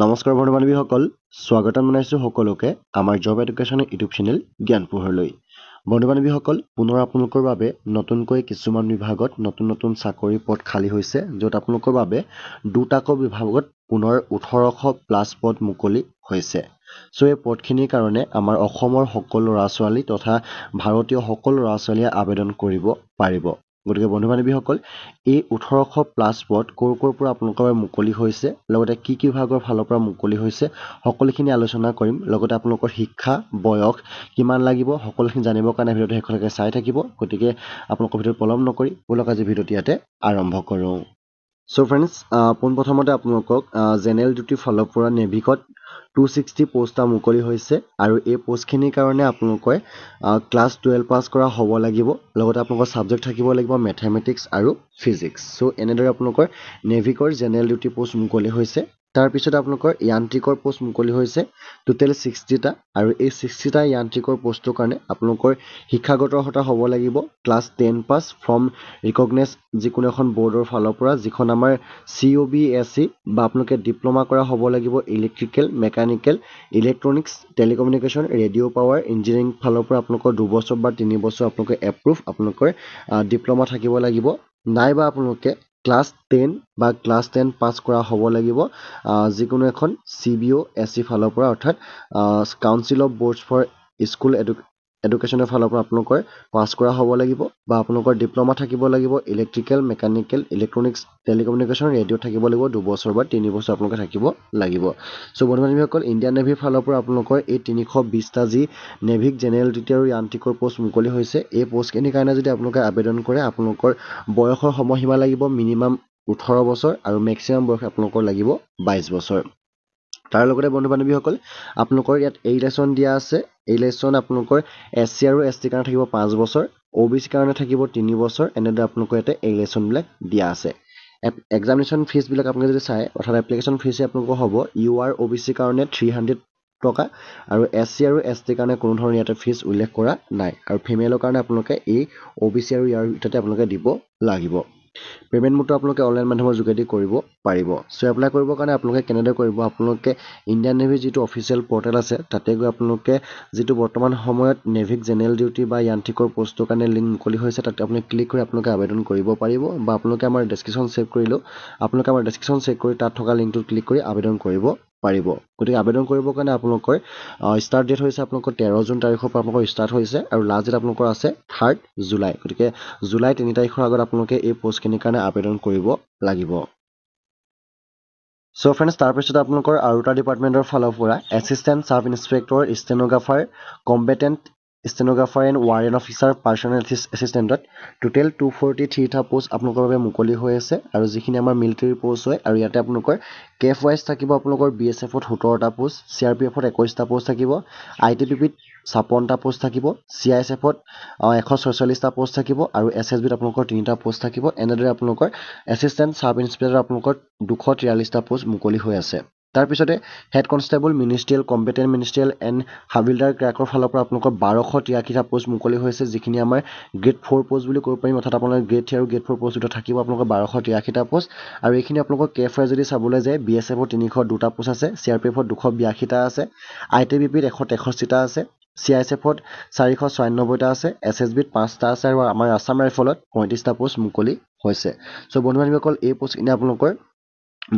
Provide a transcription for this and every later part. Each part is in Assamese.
নমস্কাৰ বন্ধু বান্ধৱীসকল স্বাগতম জনাইছোঁ সকলোকে আমাৰ জব এডুকেশ্যনৰ ইউটিউব চেনেল জ্ঞান পোহৰলৈ বন্ধু বান্ধৱীসকল পুনৰ আপোনালোকৰ বাবে নতুনকৈ কিছুমান বিভাগত নতুন নতুন চাকৰি পদ খালী হৈছে য'ত আপোনালোকৰ বাবে দুটাকৈ বিভাগত পুনৰ ওঠৰশ প্লাছ পদ মুকলি হৈছে চ' এই পদখিনিৰ কাৰণে আমাৰ অসমৰ সকলো ল'ৰা ছোৱালী তথা ভাৰতীয় সকলো ল'ৰা ছোৱালীয়ে আবেদন কৰিব পাৰিব গতিকে বন্ধু বান্ধৱীসকল এই ওঠৰশ প্লাছ পদ ক'ৰ ক'ৰ পৰা আপোনালোকৰ বাবে মুকলি হৈছে লগতে কি কি ভাগৰ ফালৰ পৰা মুকলি হৈছে সকলোখিনি আলোচনা কৰিম লগতে আপোনালোকৰ শিক্ষা বয়স কিমান লাগিব সকলোখিনি জানিবৰ কাৰণে ভিডিঅ'টো শেষলৈকে চাই থাকিব গতিকে আপোনালোকৰ ভিডিঅ'টো পলম নকৰি বোলক আজি ভিডিঅ'টো ইয়াতে আৰম্ভ কৰোঁ সো ফ্ৰেণ্ডছ পোনপ্ৰথমতে আপোনালোকক জেনেৰেল ডিউটিৰ ফালৰ পৰা নেভিকত টু ছিক্সটি পোষ্ট এটা মুকলি হৈছে আৰু এই পোষ্টখিনিৰ কাৰণে আপোনালোকে ক্লাছ টুৱেলভ পাছ কৰা হ'ব লাগিব লগতে আপোনালোকৰ ছাবজেক্ট থাকিব লাগিব মেথমেটিক্স আৰু ফিজিক্স চ' এনেদৰে আপোনালোকৰ নেভিকৰ জেনেৰেল ডিউটি পোষ্ট মুকলি হৈছে তাৰপিছত আপোনালোকৰ যান্ত্ৰিকৰ পোষ্ট মুকলি হৈছে টোটেল ছিক্সটিটা আৰু এই ছিক্সটিটা যান্ত্ৰিকৰ পোষ্টটোৰ কাৰণে আপোনালোকৰ শিক্ষাগত অৰ্হতা হ'ব লাগিব class ten pass from recognize যিকোনো এখন বৰ্ডৰ ফালৰ পৰা যিখন আমাৰ C O' B S C বা আপোনালোকে ডিপ্ল'মা কৰা হ'ব লাগিব electrical mechanical electronics telecommunication radio' power engineering ফালৰ পৰা আপোনালোকৰ দুবছৰ বা তিনিবছৰ আপোনালোকে এপ্ৰুভ আপোনালোকৰ ডিপ্ল'মা থাকিব লাগিব নাইবা আপোনালোকে ক্লাছ টেন বা ক্লাছ টেন পাছ কৰা হ'ব লাগিব যিকোনো এখন C B O' S C ফালৰ পৰা অৰ্থাৎ council of boards for school edu এডুকেশ্যনৰ ফালৰ পৰা আপোনালোকৰ পাছ কৰা হ'ব লাগিব বা আপোনালোকৰ ডিপ্ল'মা থাকিব লাগিব electrical mechanical electronics telecommunication radio' থাকিব লাগিব দুবছৰ বা তিনিবছৰ আপোনালোকে থাকিব লাগিব চ' বন্ধু বান্ধৱীসকল ইণ্ডিয়ান নেভিৰ ফালৰ পৰা আপোনালোকৰ এই তিনিশ বিছটা যি নেভিক জেনেৰেল টি আৰু ইয়ান্ত্ৰিকৰ পষ্ট মুকলি হৈছে এই পষ্টখিনিৰ কাৰণে যদি আপোনালোকে আবেদন কৰে আপোনালোকৰ বয়সৰ সময়সীমা লাগিব মিনিমাম ওঠৰ বছৰ আৰু মেক্সিমাম বয়স আপোনালোকৰ লাগিব বাইছ বছৰ তাৰ লগতে বন্ধু বান্ধৱীসকল আপোনালোকৰ ইয়াত এই লেশ্যন দিয়া আছে এই লেশ্যন আপোনালোকৰ এছ চি আৰু এছ টিৰ কাৰণে থাকিব পাঁচ বছৰ অ' বি চি কাৰণে থাকিব তিনি বছৰ এনেদৰে আপোনালোকৰ ইয়াতে এই লেশ্যনবিলাক দিয়া আছে এক্সামিনেশ্যন ফিজবিলাক আপোনালোকে যদি চায় অৰ্থাৎ এপ্লিকেশ্যন ফিজে আপোনালোকৰ হ'ব ইউ আৰ অ' বি চিৰ কাৰণে থ্ৰী হাণ্ড্ৰেড টকা আৰু এছ চি আৰু এছ টিৰ কাৰণে কোনো ধৰণৰ ইয়াতে ফিজ উল্লেখ কৰা নাই আৰু ফিমেলৰ কাৰণে আপোনালোকে এই অ' বি চি আৰু ইয়াৰ ভিতৰতে আপোনালোকে দিব লাগিব পে'মেণ্ট মোডটো আপোনালোকে অনলাইন মাধ্যমৰ যোগেদি কৰিব পাৰিব চ' এপ্লাই কৰিবৰ কাৰণে আপোনালোকে কেনেদৰে কৰিব আপোনালোকে ইণ্ডিয়ান নেভিৰ যিটো অফিচিয়েল পৰ্টেল আছে তাতে গৈ আপোনালোকে যিটো বৰ্তমান সময়ত নেভিক জেনেৰেল ডিউটি বা য়ান্ত্ৰিকৰ পষ্টটোৰ কাৰণে লিংক মুকলি হৈছে তাতে আপুনি ক্লিক কৰি আপোনালোকে আবেদন কৰিব পাৰিব বা আপোনালোকে আমাৰ ডেছক্ৰিপশ্যন চেক কৰিলেও আপোনালোকে আমাৰ ডেছক্ৰিপশ্যন চেক কৰি তাত থকা লিংকটোত ক্লিক কৰি আবেদন কৰিব পাৰিব গতিকে আবেদন কৰিবৰ কাৰণে আপোনালোকৰ ষ্টাৰ্ট ডেট হৈছে আপোনালোকৰ তেৰ জুন তাৰিখৰ পৰা আপোনালোকৰ ষ্টাৰ্ট হৈছে আৰু লাষ্ট ডেট আপোনালোকৰ আছে থাৰ্ড জুলাই গতিকে জুলাই তিনি তাৰিখৰ আগত আপোনালোকে এই পোষ্টখিনিৰ কাৰণে আবেদন কৰিব লাগিব চ' ফ্ৰেণ্ডছ তাৰপিছত আপোনালোকৰ আৰু এটা ডিপাৰ্টমেণ্টৰ ফালৰ পৰা assistant sub inspector stenographer competent stenographer and warrant officer personnel এচিষ্টেণ্টত টোটেল টু ফৰ্টি থ্ৰীটা পোষ্ট আপোনালোকৰ বাবে মুকলি হৈ আছে আৰু যিখিনি আমাৰ মিলিটেৰী পোষ্ট হয় আৰু ইয়াতে আপোনালোকৰ কেফ ৱাইজ থাকিব আপোনালোকৰ বি এছ এফত সোতৰটা পোষ্ট চি আৰ পি এফত একৈছটা পোষ্ট থাকিব আই টি পি পিত ছাপন্নটা পোষ্ট থাকিব চি আই এছ এফত এশ ছয়চল্লিছটা পোষ্ট থাকিব আৰু এছ এছ বিত আপোনালোকৰ তিনিটা পোষ্ট থাকিব এনেদৰে আপোনালোকৰ এচিষ্টেণ্ট ছাব ইঞ্চপেক্টৰ আপোনালোকৰ দুশ তিৰাল্লিছটা পোষ্ট মুকলি হৈ আছে তাৰপিছতে head constable ministerial competent ministerial and হাবিলদাৰ ক্ৰাকৰ ফালৰ পৰা আপোনালোকৰ বাৰশ তিৰাশীটা পষ্ট মুকলি হৈছে যিখিনি আমাৰ গ্ৰেড ফ'ৰ পষ্ট বুলি ক'ব পাৰিম অৰ্থাৎ আপোনালোকৰ গ্ৰেড থ্ৰী আৰু গ্ৰেড ফ'ৰ পোষ্ট দুটা থাকিব আপোনালোকৰ বাৰশ তিৰাশীটা পষ্ট আৰু এইখিনি আপোনালোকৰ কে ফৰ যদি চাবলৈ যায় বি এছ এফৰ তিনিশ দুটা পোষ্ট আছে চি আৰ পি এফত দুশ বিয়াশীটা আছে আই টি বি পিত এশ তেষষ্ঠিটা আছে চি আই এছ এফত চাৰিশ ছয়ান্নব্বৈটা আছে এছ এছ বিত পাঁচটা আছে আৰু আমাৰ আছাম ৰাইফলত পঁয়ত্ৰিছটা পষ্ট মুকলি হৈছে চ' বন্ধু বান্ধৱীসকল এই পষ্টখিনি আপোনালোকৰ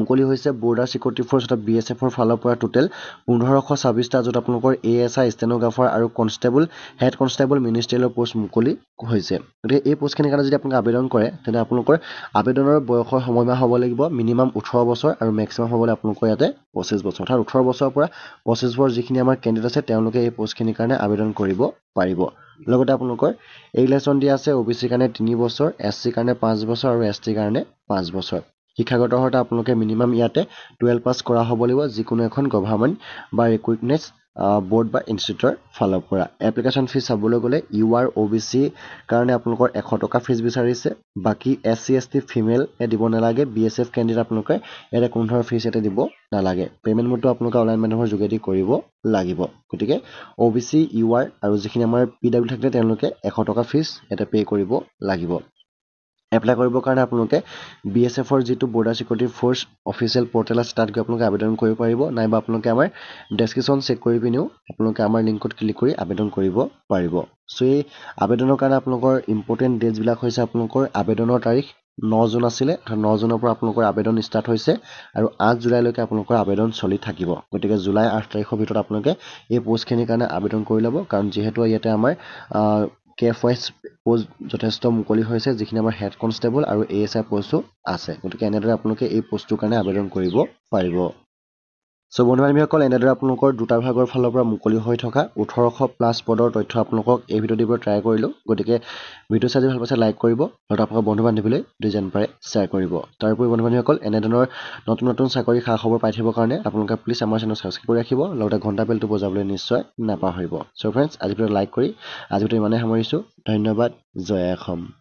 মুকলি হৈছে বৰ্ডাৰ ছিকিউৰিটি ফৰ্চ অৰ্থাৎ বি এছ এফৰ ফালৰ পৰা টোটেল পোন্ধৰশ ছাব্বিছটা য'ত আপোনালোকৰ এ এছ আই ষ্টেনগ্ৰাফাৰ আৰু কনষ্টেবল হেড কনষ্টেবল মিনিষ্ট্ৰেলৰ পোষ্ট মুকলি হৈছে গতিকে এই পোষ্টখিনিৰ কাৰণে যদি আপোনালোকে আবেদন কৰে তেন্তে আপোনালোকৰ আবেদনৰ বয়সৰ সময়মা হ'ব লাগিব মিনিমাম ওঠৰ বছৰ আৰু মেক্সিমাম হ'বলৈ আপোনালোকৰ ইয়াতে পঁচিছ বছৰ অৰ্থাৎ ওঠৰ বছৰৰ পৰা পঁচিছ বছৰ যিখিনি আমাৰ কেণ্ডিডেট আছে তেওঁলোকে এই পোষ্টখিনিৰ কাৰণে আবেদন কৰিব পাৰিব লগতে আপোনালোকৰ এই লেচন দিয়া আছে অ' বি চিৰ কাৰণে তিনি বছৰ এছ চিৰ কাৰণে পাঁচ বছৰ আৰু এছ টিৰ কাৰণে পাঁচ বছৰ শিক্ষাগত অৰ্হতা আপোনালোকে মিনিমাম ইয়াতে টুৱেলভ পাছ কৰা হ'ব লাগিব যিকোনো এখন গভাৰ্মেণ্ট বা ৰিকুইটনেছ বোৰ্ড বা ইনষ্টিটিউটৰ ফালৰ পৰা এপ্লিকেশ্যন ফিজ চাবলৈ গ'লে U R O' B C কাৰণে আপোনালোকৰ এশ টকা ফিজ বিচাৰিছে বাকী S C S T female দিব নালাগে বি এছ এফ কেণ্ডিডেট আপোনালোকে ইয়াতে কোনো ধৰণৰ ফিজ ইয়াতে দিব নালাগে পে'মেণ্ট মোডটো আপোনালোকে অনলাইন মাধ্যমৰ যোগেদি কৰিব লাগিব গতিকে O' B C U R আৰু যিখিনি আমাৰ পি ডাব্লিউ থাকিলে তেওঁলোকে এশ টকা ফিজ ইয়াতে পে' কৰিব লাগিব এপ্লাই কৰিবৰ কাৰণে আপোনালোকে বি এছ এফৰ যিটো border security force official portal আছে তাত গৈ আপোনালোকে আবেদন কৰিব পাৰিব নাইবা আপোনালোকে আমাৰ ডেছক্ৰিপশ্যন চেক কৰি পিনেও আপোনালোকে আমাৰ লিংকত ক্লিক কৰি আবেদন কৰিব পাৰিব চ' এই আবেদনৰ কাৰণে আপোনালোকৰ ইম্পৰ্টেণ্ট ডেটছবিলাক হৈছে আপোনালোকৰ আবেদনৰ তাৰিখ ন জুন আছিলে ন জুনৰ পৰা আপোনালোকৰ আবেদন ষ্টাৰ্ট হৈছে আৰু আঠ জুলাইলৈকে আপোনালোকৰ আবেদন চলি থাকিব গতিকে জুলাই আঠ তাৰিখৰ ভিতৰত আপোনালোকে এই পোষ্টখিনিৰ কাৰণে আবেদন কৰি ল'ব কাৰণ যিহেতু ইয়াতে আমাৰ কে এফ ৱাইজ পোজ যথেষ্ট মুকলি হৈছে যিখিনি আমাৰ হেড কনষ্টেবল আৰু এ এছ আই পোষ্টো আছে গতিকে এনেদৰে আপোনালোকে এই পোষ্টটোৰ কাৰণে আবেদন কৰিব পাৰিব চ' বন্ধু বান্ধৱীসকল এনেদৰে আপোনালোকৰ দুটা ভাগৰ ফালৰ পৰা মুকলি হৈ থকা ওঠৰশ প্লাছ পদৰ তথ্য আপোনালোকক এই ভিডিঅ' দিবলৈ ট্ৰাই কৰিলোঁ গতিকে ভিডিঅ' চাই যদি ভাল পাইছে লাইক কৰিব আৰু আপোনালোকৰ বন্ধু বান্ধৱীলৈ যদি যেন পাৰে শ্বেয়াৰ কৰিব তাৰোপৰি বন্ধু বান্ধৱীসকল এনেধৰণৰ নতুন নতুন চাকৰি খা খবৰ পাই থাকিবৰ কাৰণে আপোনালোকে প্লিজ আমাৰ চেনেল ছাবস্ক্ৰাইব কৰি ৰাখিব লগতে ঘণ্টা বেলটো বজাবলৈ নিশ্চয় নাপাহৰিব চ' ফ্ৰেণ্ডছ আজি ভিডিঅ' লাইক কৰি আজি ইমানেই সামৰিছোঁ ধন্যবাদ জয় অসম